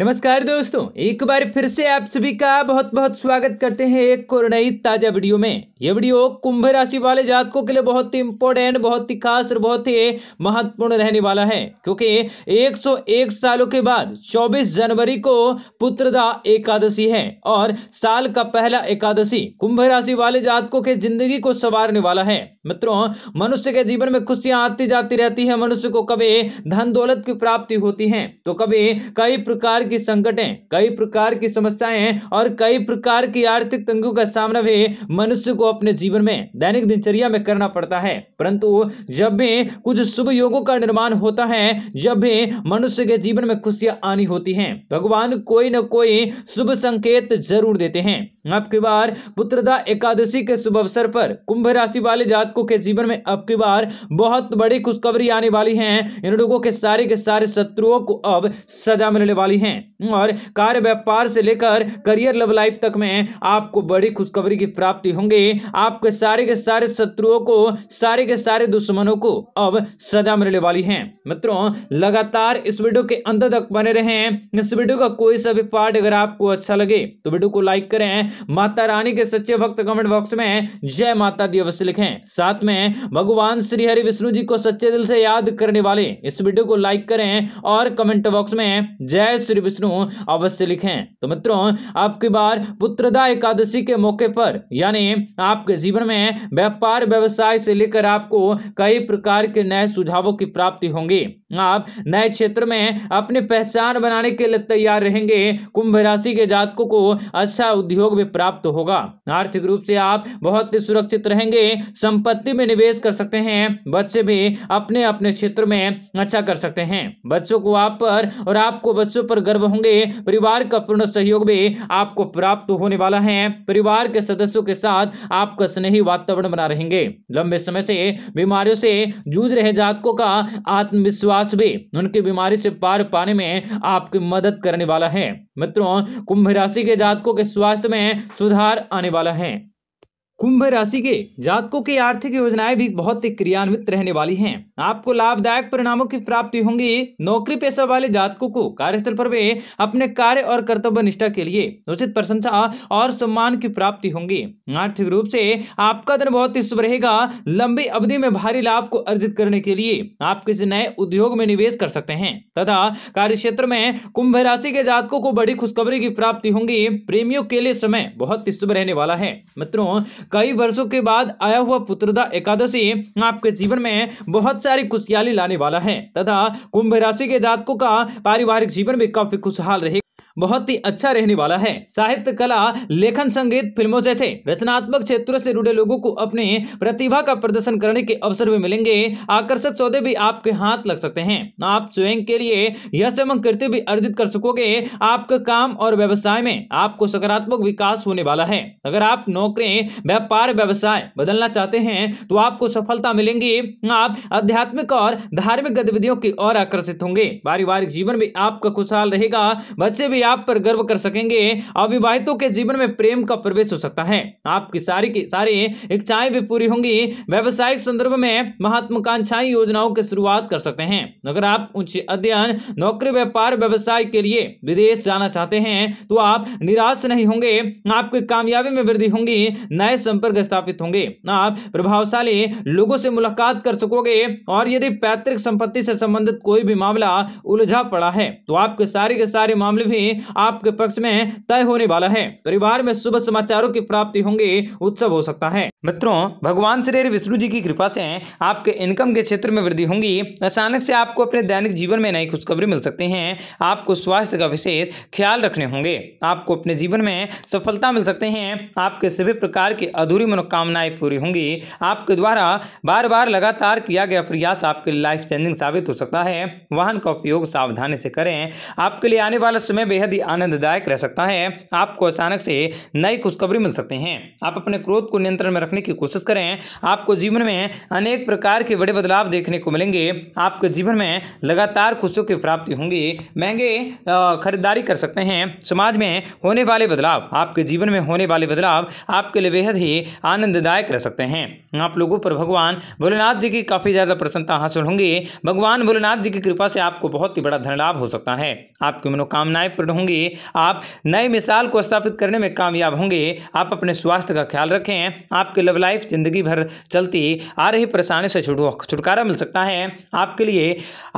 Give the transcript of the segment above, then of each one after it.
नमस्कार दोस्तों एक बार फिर से आप सभी का बहुत बहुत स्वागत करते हैं एक और नई ताजा वीडियो में यह वीडियो कुंभ राशि वाले जातकों के लिए बहुत ही इंपॉर्टेंट बहुत ही खास और बहुत ही महत्वपूर्ण रहने वाला है क्योंकि 101 सालों के बाद 24 जनवरी को पुत्रदा एकादशी है और साल का पहला एकादशी कुंभ राशि वाले जातकों के जिंदगी को संवारने वाला है मित्रों मनुष्य के जीवन में खुशियां आती जाती रहती है मनुष्य को कभी धन दौलत की प्राप्ति होती है तो कभी कई प्रकार की संकटें कई प्रकार की समस्याएं और कई प्रकार की आर्थिक तंगों का सामना भी मनुष्य को अपने जीवन में दैनिक दिनचर्या में करना पड़ता है परंतु जब भी कुछ शुभ योगों का निर्माण होता है जब भी मनुष्य के जीवन में खुशियां आनी होती हैं भगवान कोई न कोई शुभ संकेत जरूर देते हैं आपकी बार पुत्रदा एकादशी के शुभ अवसर पर कुंभ राशि वाले जातकों के जीवन में अब की बार बहुत बड़ी खुशखबरी आने वाली है इन लोगों के सारे के सारे शत्रुओं को अब सजा मिलने वाली है और कार्य व्यापार से लेकर करियर लव लाइफ तक में आपको बड़ी खुशखबरी की प्राप्ति होंगी आपके सारे के सारे शत्रुओं को सारे के सारे दुश्मनों को अब सजा मिलने वाली है मित्रों लगातार इस वीडियो के अंत तक बने रहे इस वीडियो का कोई सा भी पार्ट अगर आपको अच्छा लगे तो वीडियो को लाइक करें माता रानी के सच्चे भक्त कमेंट बॉक्स में जय माता दी अवश्य लिखें साथ में भगवान श्री हरि विष्णु जी को सच्चे दिल से याद करने वाले इस वीडियो को लाइक करें और कमेंट बॉक्स में जय श्री विष्णु अवश्य लिखें तो मित्रों आपकी बार पुत्रदा एकादशी के मौके पर यानी आपके जीवन में व्यापार व्यवसाय से लेकर आपको कई प्रकार के नए सुझावों की प्राप्ति होंगी आप नए क्षेत्र में अपनी पहचान बनाने के लिए तैयार रहेंगे कुंभ राशि के जातकों को अच्छा उद्योग भी प्राप्त होगा आर्थिक रूप से आप बहुत ही सुरक्षित रहेंगे संपत्ति में निवेश कर सकते हैं बच्चे भी अपने अपने क्षेत्र में अच्छा कर सकते हैं बच्चों को आप पर और आपको बच्चों पर गर्व होंगे परिवार का पूर्ण सहयोग भी आपको प्राप्त होने वाला है परिवार के सदस्यों के साथ आपका स्नेही वातावरण बना रहेंगे लंबे समय से बीमारियों से जूझ रहे जातकों का आत्मविश्वास भी उनकी बीमारी से पार पाने में आपकी मदद करने वाला है मित्रों कुंभ राशि के जातकों के स्वास्थ्य में सुधार आने वाला है कुंभ राशि के जातकों की आर्थिक योजनाएं भी बहुत ही क्रियान्वित रहने वाली हैं आपको लाभदायक परिणामों की प्राप्ति होंगी नौकरी पेशा वाले जातकों को कार्यस्थल पर वे अपने कार्य और कर्तव्य निष्ठा के लिए उचित प्रशंसा और सम्मान की प्राप्ति होंगी आर्थिक रूप से आपका दिन बहुत ही शुभ रहेगा लंबी अवधि में भारी लाभ को अर्जित करने के लिए आप किसी नए उद्योग में निवेश कर सकते हैं तथा कार्य क्षेत्र में कुंभ राशि के जातकों को बड़ी खुशखबरी की प्राप्ति होंगी प्रेमियों के लिए समय बहुत ही शुभ रहने वाला है मित्रों कई वर्षों के बाद आया हुआ पुत्रदा एकादशी आपके जीवन में बहुत सारी खुशहाली लाने वाला है तथा कुंभ राशि के जातकों का पारिवारिक जीवन में काफी खुशहाल रहेगा बहुत ही अच्छा रहने वाला है साहित्य कला लेखन संगीत फिल्मों जैसे रचनात्मक क्षेत्रों से जुड़े लोगों को अपने प्रतिभा का प्रदर्शन करने के अवसर भी मिलेंगे आकर्षक सौदे भी आपके हाथ लग सकते हैं आप स्वयं के लिए यह एवं कृत्य भी अर्जित कर सकोगे आपके काम और व्यवसाय में आपको सकारात्मक विकास होने वाला है अगर आप नौकरी व्यापार व्यवसाय बदलना चाहते हैं तो आपको सफलता मिलेंगी आप आध्यात्मिक और धार्मिक गतिविधियों की ओर आकर्षित होंगे पारिवारिक जीवन भी आपका खुशहाल रहेगा बच्चे भी आप पर गर्व कर सकेंगे अविवाहितों के जीवन में प्रेम का प्रवेश हो सकता है आपकी सारी की सारी इच्छाएं भी पूरी होंगी व्यवसायिक संदर्भ में महत्वाकांक्षाएं योजनाओं की शुरुआत कर सकते हैं अगर आप उच्च अध्ययन नौकरी व्यापार व्यवसाय के लिए विदेश जाना चाहते हैं तो आप निराश नहीं होंगे आपकी कामयाबी में वृद्धि होंगी नए संपर्क स्थापित होंगे आप प्रभावशाली लोगों से मुलाकात कर सकोगे और यदि पैतृक संपत्ति से संबंधित कोई भी मामला उलझा पड़ा है तो आपके सारे के सारे मामले भी आपके पक्ष में तय होने वाला है परिवार में शुभ समाचारों की प्राप्ति होंगे उत्सव हो सकता है मित्रों भगवान श्री विष्णु जी की कृपा से आपके इनकम के क्षेत्र में वृद्धि होंगी अचानक से आपको अपने दैनिक जीवन में नई खुशखबरी मिल सकती है आपको स्वास्थ्य का विशेष ख्याल रखने होंगे आपको अपने जीवन में सफलता मिल सकते हैं आपके सभी प्रकार की अधूरी मनोकामनाएं पूरी होंगी आपके द्वारा बार बार लगातार किया गया प्रयास आपके लाइफ चेंजिंग साबित हो सकता है वाहन का उपयोग सावधानी से करें आपके लिए आने वाला समय बेहद बेहद ही आनंददायक रह सकता है आपको अचानक से नई खुशखबरी मिल सकते हैं आप अपने क्रोध को नियंत्रण में रखने की कोशिश करें आपको जीवन में अनेक प्रकार के बड़े बदलाव देखने को मिलेंगे आपके जीवन में लगातार खुशियों की प्राप्ति होंगी महंगे खरीदारी कर सकते हैं समाज में होने वाले बदलाव आपके जीवन में होने वाले बदलाव आपके लिए बेहद ही आनंददायक रह सकते हैं आप लोगों पर भगवान भोलेनाथ जी की काफ़ी ज़्यादा प्रसन्नता हासिल होंगी भगवान भोलेनाथ जी की कृपा से आपको बहुत ही बड़ा धन लाभ हो सकता है आपकी मनोकामनाएं पूर्ण होंगे आप नए मिसाल को स्थापित करने में कामयाब होंगे आप अपने स्वास्थ्य का ख्याल रखें आपकी लव लाइफ जिंदगी भर चलती आ रही परेशानी से छुटकारा मिल सकता है आपके लिए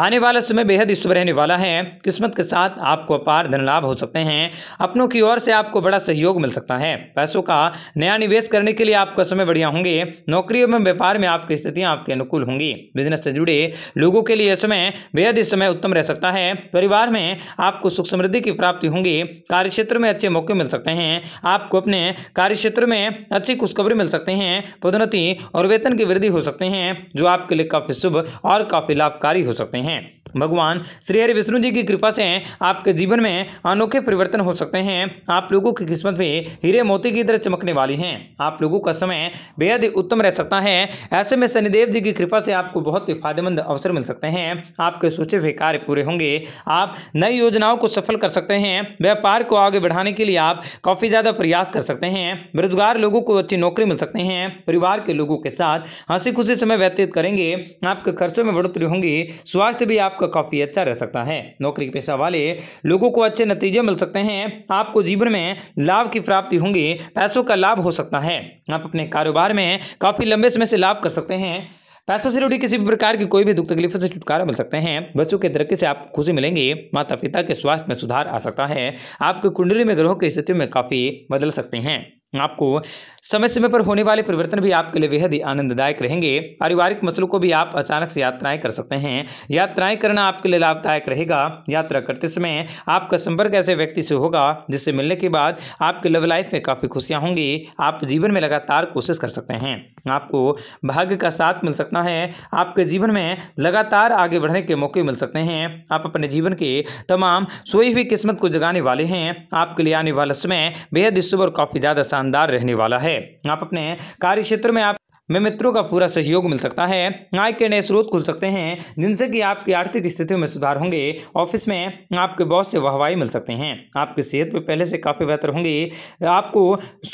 आने वाला समय बेहद शुभ रहने वाला है किस्मत के साथ आपको अपार धन लाभ हो सकते हैं अपनों की ओर से आपको बड़ा सहयोग मिल सकता है पैसों का नया निवेश करने के लिए आपका समय बढ़िया होंगे नौकरी एवं व्यापार में आपकी स्थितियां आपके अनुकूल होंगी बिजनेस से जुड़े लोगों के लिए समय बेहद इस समय उत्तम रह सकता है परिवार में आपको सुख समृद्धि की प्राप्ति प्राप्ति होंगी कार्य क्षेत्र में अच्छे मौके मिल सकते हैं आपको अपने कार्य क्षेत्र में अच्छी खुशखबरी मिल सकते हैं पदोन्नति और वेतन की वृद्धि हो सकते हैं जो आपके लिए काफ़ी शुभ और काफ़ी लाभकारी हो सकते हैं भगवान श्री हरि विष्णु जी की कृपा से आपके जीवन में अनोखे परिवर्तन हो सकते हैं आप लोगों की किस्मत भी हीरे मोती की तरह चमकने वाली हैं आप लोगों का समय बेहद ही उत्तम रह सकता है ऐसे में शनिदेव जी की कृपा से आपको बहुत ही फायदेमंद अवसर मिल सकते हैं आपके सोचे हुए कार्य पूरे होंगे आप नई योजनाओं को सफल कर सकते सकते हैं व्यापार को आगे बढ़ाने के लिए आप काफ़ी ज़्यादा प्रयास कर सकते हैं बेरोजगार लोगों को अच्छी नौकरी मिल सकते हैं परिवार के लोगों के साथ हंसी खुशी समय व्यतीत करेंगे आपके खर्चों में बढ़ोतरी होंगी स्वास्थ्य भी आपका काफ़ी अच्छा रह सकता है नौकरी पेशा वाले लोगों को अच्छे नतीजे मिल सकते हैं आपको जीवन में लाभ की प्राप्ति होंगी पैसों का लाभ हो सकता है आप अपने कारोबार में काफ़ी लंबे समय से लाभ कर सकते हैं पैसों से जुड़ी किसी भी प्रकार की कोई भी दुख तकलीफों से छुटकारा मिल सकते हैं बच्चों के तरक्की से आपको खुशी मिलेंगी माता पिता के स्वास्थ्य में सुधार आ सकता है आपके कुंडली में ग्रहों की स्थितियों में काफ़ी बदल सकते हैं आपको समय समय पर होने वाले परिवर्तन भी आपके लिए बेहद ही आनंददायक रहेंगे पारिवारिक मसलों को भी आप अचानक से यात्राएं कर सकते हैं यात्राएं करना आपके लिए लाभदायक रहेगा यात्रा करते समय आपका संपर्क ऐसे व्यक्ति से होगा जिससे मिलने के बाद आपके लव लाइफ में काफ़ी खुशियाँ होंगी आप जीवन में लगातार कोशिश कर सकते हैं आपको भाग्य का साथ मिल सकता है आपके जीवन में लगातार आगे बढ़ने के मौके मिल सकते हैं आप अपने जीवन के तमाम सोई हुई किस्मत को जगाने वाले हैं आपके लिए आने वाला समय बेहद शुभ और काफ़ी ज़्यादा शानदार रहने वाला है आप अपने कार्य क्षेत्र में आप में मित्रों का पूरा सहयोग मिल सकता है आय के नए स्रोत खुल सकते हैं जिनसे कि आपकी आर्थिक स्थितियों में सुधार होंगे ऑफिस में आपके बॉस से वाहवाही मिल सकते हैं आपकी सेहत पर पहले से काफ़ी बेहतर होंगे आपको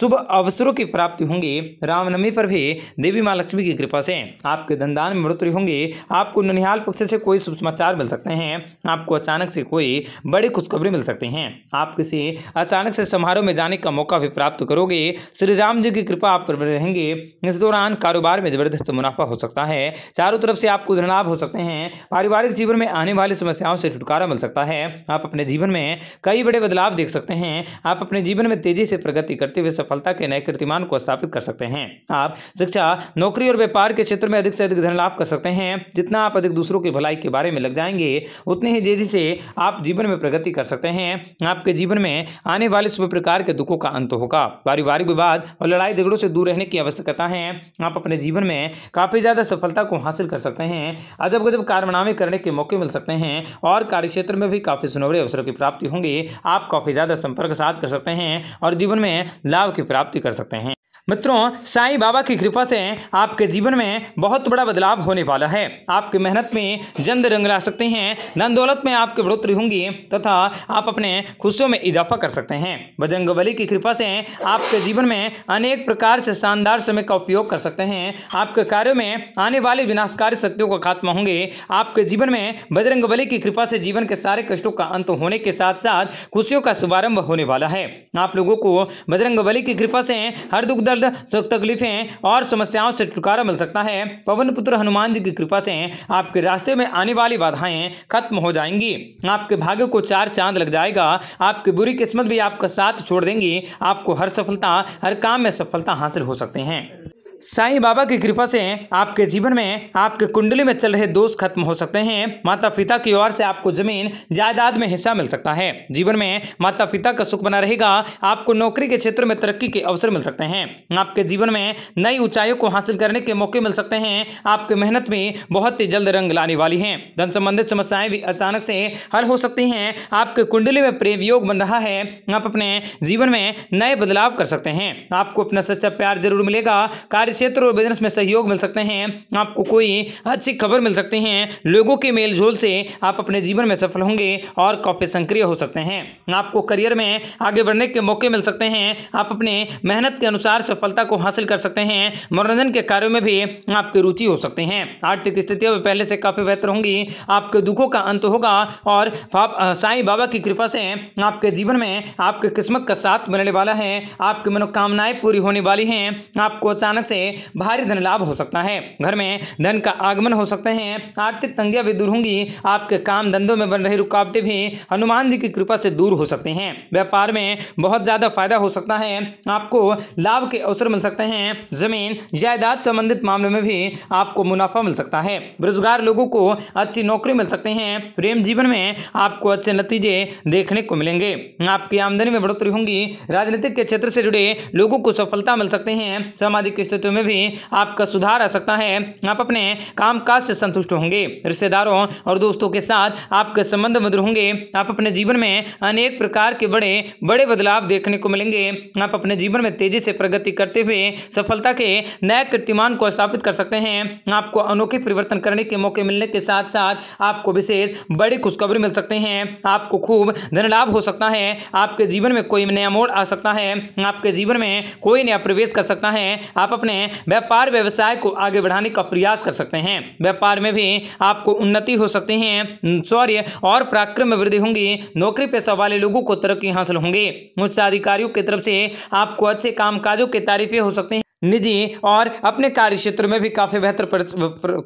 शुभ अवसरों की प्राप्ति होंगी रामनवमी पर भी देवी माँ लक्ष्मी की कृपा से आपके धनदान में बढ़ोतरी होंगी आपको ननिहाल पक्ष से कोई शुभ समाचार मिल सकते हैं आपको अचानक से कोई बड़ी खुशखबरी मिल सकती हैं आप किसी अचानक से समारोह में जाने का मौका भी प्राप्त करोगे श्री राम जी की कृपा आप पर रहेंगे इस दौरान कारोबार में ज़बरदस्त मुनाफा हो सकता है चारों तरफ से आपको धनलाभ हो सकते हैं पारिवारिक जीवन में आने वाली समस्याओं से छुटकारा मिल सकता है आप अपने जीवन में कई बड़े बदलाव देख सकते हैं आप अपने जीवन में तेजी से प्रगति करते हुए सफलता के नए कीर्तिमान को स्थापित कर सकते हैं आप शिक्षा नौकरी और व्यापार के क्षेत्र में अधिक से अधिक धन लाभ कर सकते हैं जितना आप अधिक दूसरों की भलाई के बारे में लग जाएंगे उतने ही तेजी से आप जीवन में प्रगति कर सकते हैं आपके जीवन में आने वाले सभी प्रकार के दुखों का अंत होगा पारिवारिक विवाद और लड़ाई झगड़ों से दूर रहने की आवश्यकता है आप आप अपने जीवन में काफ़ी ज़्यादा सफलता को हासिल कर सकते हैं अजब गजब कारनामे करने के मौके मिल सकते हैं और कार्य क्षेत्र में भी काफ़ी सुनहरे अवसरों की प्राप्ति होंगी आप काफ़ी ज़्यादा संपर्क साध कर सकते हैं और जीवन में लाभ की प्राप्ति कर सकते हैं मित्रों साईं बाबा की कृपा से आपके जीवन में बहुत बड़ा बदलाव होने वाला है आपकी मेहनत में जंद रंग ला सकते हैं धन दौलत में आपकी बढ़ोतरी होंगी तथा आप अपने खुशियों में इजाफा कर सकते हैं बजरंग बली की कृपा से आपके जीवन में अनेक प्रकार से शानदार समय का उपयोग कर सकते हैं आपके कार्यों में आने वाली विनाशकारी शक्तियों का खात्मा होंगे आपके जीवन में बजरंग की कृपा से जीवन के सारे कष्टों का अंत होने के साथ साथ खुशियों का शुभारंभ होने वाला है आप लोगों को बजरंग की कृपा से हर दुख दर्द सुख तकलीफें और समस्याओं से छुटकारा मिल सकता है पवन पुत्र हनुमान जी की कृपा से आपके रास्ते में आने वाली बाधाएं खत्म हो जाएंगी आपके भाग्य को चार चांद लग जाएगा आपकी बुरी किस्मत भी आपका साथ छोड़ देंगी आपको हर सफलता हर काम में सफलता हासिल हो सकते हैं साईं बाबा की कृपा से आपके जीवन में आपके कुंडली में चल रहे दोष खत्म हो सकते हैं माता पिता की ओर से आपको जमीन जायदाद में हिस्सा मिल सकता है जीवन में माता पिता का सुख बना रहेगा आपको नौकरी के क्षेत्र में तरक्की के अवसर मिल सकते हैं आपके जीवन में नई ऊंचाइयों को हासिल करने के मौके मिल सकते हैं आपकी मेहनत में बहुत ही जल्द रंग लाने वाली है धन संबंधित समस्याएं भी अचानक से हल हो सकती हैं आपके कुंडली में प्रेम योग बन रहा है आप अपने जीवन में नए बदलाव कर सकते हैं आपको अपना सच्चा प्यार जरूर मिलेगा कार्य कार्य क्षेत्र और बिजनेस में सहयोग मिल सकते हैं आपको कोई अच्छी खबर मिल सकती है लोगों के मेल जोल से आप अपने जीवन में सफल होंगे और काफ़ी सक्रिय हो सकते हैं आपको करियर में आगे बढ़ने के मौके मिल सकते हैं आप अपने मेहनत के अनुसार सफलता को हासिल कर सकते हैं मनोरंजन के कार्यों में भी आपकी रुचि हो सकती है आर्थिक में पहले से काफ़ी बेहतर होंगी आपके दुखों का अंत होगा और साईं बाबा की कृपा से आपके जीवन में आपके किस्मत का साथ मिलने वाला है आपकी मनोकामनाएं पूरी होने वाली हैं आपको अचानक से में भारी धन लाभ हो सकता है घर में धन का आगमन हो सकते हैं आर्थिक तंगियां भी दूर होंगी आपके काम धंधों में बन रही रुकावटें भी हनुमान जी की कृपा से दूर हो सकते हैं व्यापार में बहुत ज़्यादा फायदा हो सकता है आपको लाभ के अवसर मिल सकते हैं जमीन जायदाद संबंधित मामलों में भी आपको मुनाफा मिल सकता है बेरोजगार लोगों को अच्छी नौकरी मिल सकते हैं प्रेम जीवन में आपको अच्छे नतीजे देखने को मिलेंगे आपकी आमदनी में बढ़ोतरी होंगी राजनीतिक के क्षेत्र से जुड़े लोगों को सफलता मिल सकते हैं सामाजिक स्थिति कार्यों में भी आपका सुधार आ सकता है आप अपने कामकाज से संतुष्ट होंगे रिश्तेदारों और दोस्तों के साथ आपके संबंध मधुर होंगे आप अपने जीवन में अनेक प्रकार के बड़े बड़े बदलाव देखने को मिलेंगे आप अपने जीवन में तेजी से प्रगति करते हुए सफलता के नए कीर्तिमान को स्थापित कर सकते हैं आपको अनोखे परिवर्तन करने के मौके मिलने के साथ साथ आपको विशेष बड़ी खुशखबरी मिल सकते हैं आपको खूब धन लाभ हो सकता है आपके जीवन में कोई नया मोड़ आ सकता है आपके जीवन में कोई नया प्रवेश कर सकता है आप अपने अपने व्यापार व्यवसाय को आगे बढ़ाने का प्रयास कर सकते हैं व्यापार में भी आपको उन्नति हो सकती है शौर्य और पराक्रम में वृद्धि होंगी नौकरी पेशा वाले लोगों को तरक्की हासिल होंगी उच्चाधिकारियों की तरफ से आपको अच्छे कामकाजों के तारीफे हो सकते हैं निजी और अपने कार्य क्षेत्र में भी काफ़ी बेहतर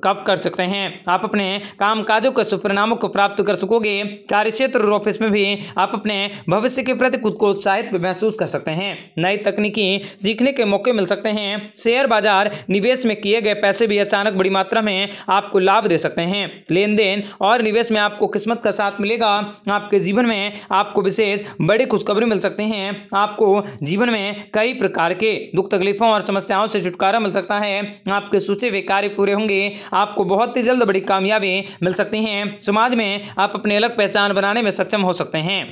काम कर सकते हैं आप अपने काम काजों के सुपरिणामों को प्राप्त कर सकोगे कार्य क्षेत्र और ऑफिस में भी आप अपने भविष्य के प्रति खुद को उत्साहित महसूस कर सकते हैं नई तकनीकी सीखने के मौके मिल सकते हैं शेयर बाजार निवेश में किए गए पैसे भी अचानक बड़ी मात्रा में आपको लाभ दे सकते हैं लेन देन और निवेश में आपको किस्मत का साथ मिलेगा आपके जीवन में आपको विशेष बड़ी खुशखबरी मिल सकती है आपको जीवन में कई प्रकार के दुख तकलीफों और समस्या समस्याओं से छुटकारा मिल सकता है आपके सोचे हुए कार्य पूरे होंगे आपको बहुत ही जल्द बड़ी कामयाबी मिल सकती है समाज में आप अपनी अलग पहचान बनाने में सक्षम हो सकते हैं